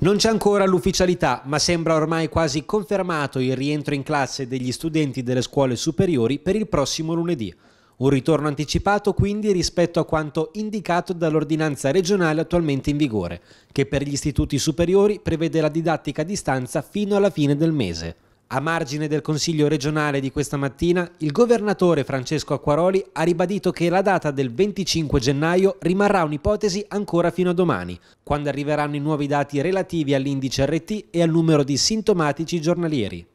Non c'è ancora l'ufficialità, ma sembra ormai quasi confermato il rientro in classe degli studenti delle scuole superiori per il prossimo lunedì. Un ritorno anticipato quindi rispetto a quanto indicato dall'ordinanza regionale attualmente in vigore, che per gli istituti superiori prevede la didattica a distanza fino alla fine del mese. A margine del Consiglio regionale di questa mattina, il governatore Francesco Acquaroli ha ribadito che la data del 25 gennaio rimarrà un'ipotesi ancora fino a domani, quando arriveranno i nuovi dati relativi all'indice RT e al numero di sintomatici giornalieri.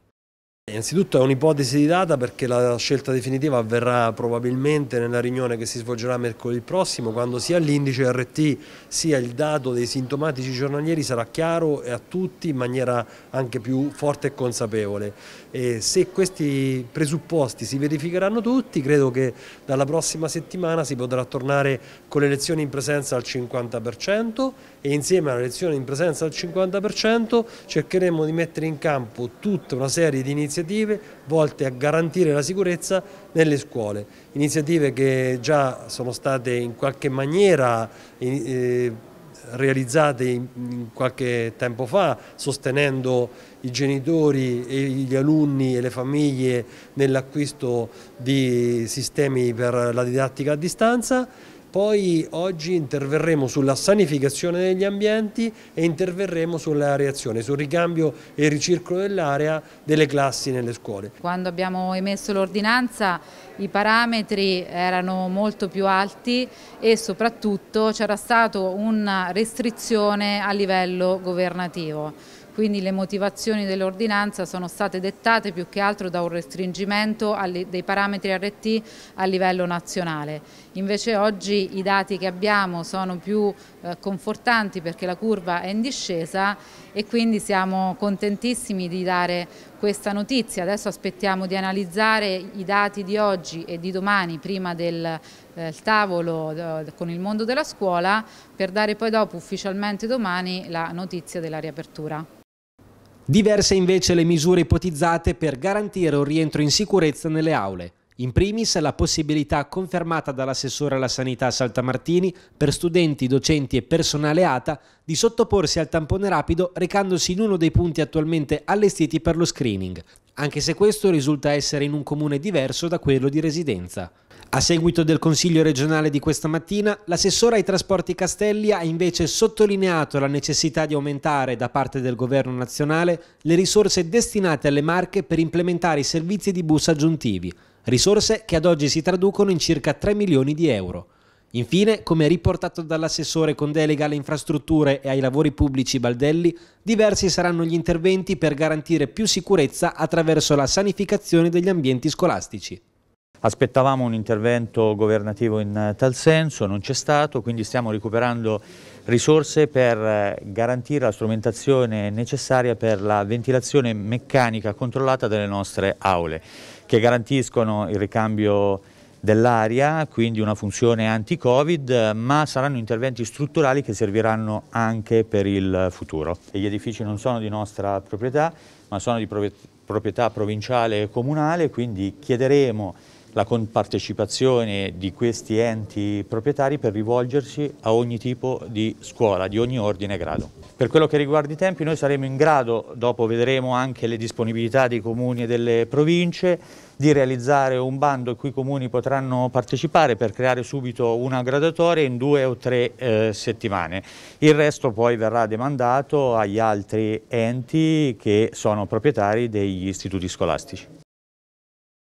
Innanzitutto è un'ipotesi di data perché la scelta definitiva avverrà probabilmente nella riunione che si svolgerà mercoledì prossimo quando sia l'indice RT sia il dato dei sintomatici giornalieri sarà chiaro e a tutti in maniera anche più forte e consapevole. E se questi presupposti si verificheranno tutti credo che dalla prossima settimana si potrà tornare con le lezioni in presenza al 50% e insieme alle lezioni in presenza al 50% cercheremo di mettere in campo tutta una serie di iniziative iniziative volte a garantire la sicurezza nelle scuole, iniziative che già sono state in qualche maniera eh, realizzate in qualche tempo fa, sostenendo i genitori, e gli alunni e le famiglie nell'acquisto di sistemi per la didattica a distanza poi oggi interverremo sulla sanificazione degli ambienti e interverremo sulla reazione, sul ricambio e ricircolo dell'area delle classi nelle scuole. Quando abbiamo emesso l'ordinanza i parametri erano molto più alti e soprattutto c'era stata una restrizione a livello governativo quindi le motivazioni dell'ordinanza sono state dettate più che altro da un restringimento dei parametri RT a livello nazionale. Invece oggi i dati che abbiamo sono più eh, confortanti perché la curva è in discesa e quindi siamo contentissimi di dare questa notizia. Adesso aspettiamo di analizzare i dati di oggi e di domani prima del eh, tavolo eh, con il mondo della scuola per dare poi dopo ufficialmente domani la notizia della riapertura. Diverse invece le misure ipotizzate per garantire un rientro in sicurezza nelle aule. In primis la possibilità confermata dall'assessore alla sanità Saltamartini per studenti, docenti e personale ATA di sottoporsi al tampone rapido recandosi in uno dei punti attualmente allestiti per lo screening, anche se questo risulta essere in un comune diverso da quello di residenza. A seguito del Consiglio regionale di questa mattina, l'assessore ai trasporti Castelli ha invece sottolineato la necessità di aumentare da parte del governo nazionale le risorse destinate alle marche per implementare i servizi di bus aggiuntivi, risorse che ad oggi si traducono in circa 3 milioni di euro. Infine, come riportato dall'assessore con delega alle infrastrutture e ai lavori pubblici Baldelli, diversi saranno gli interventi per garantire più sicurezza attraverso la sanificazione degli ambienti scolastici. Aspettavamo un intervento governativo in eh, tal senso, non c'è stato, quindi stiamo recuperando risorse per eh, garantire la strumentazione necessaria per la ventilazione meccanica controllata delle nostre aule, che garantiscono il ricambio dell'aria, quindi una funzione anti-Covid, ma saranno interventi strutturali che serviranno anche per il futuro. E gli edifici non sono di nostra proprietà, ma sono di proprietà provinciale e comunale, quindi chiederemo la compartecipazione di questi enti proprietari per rivolgersi a ogni tipo di scuola, di ogni ordine e grado. Per quello che riguarda i tempi noi saremo in grado, dopo vedremo anche le disponibilità dei comuni e delle province, di realizzare un bando in cui i comuni potranno partecipare per creare subito una gradatoria in due o tre eh, settimane. Il resto poi verrà demandato agli altri enti che sono proprietari degli istituti scolastici.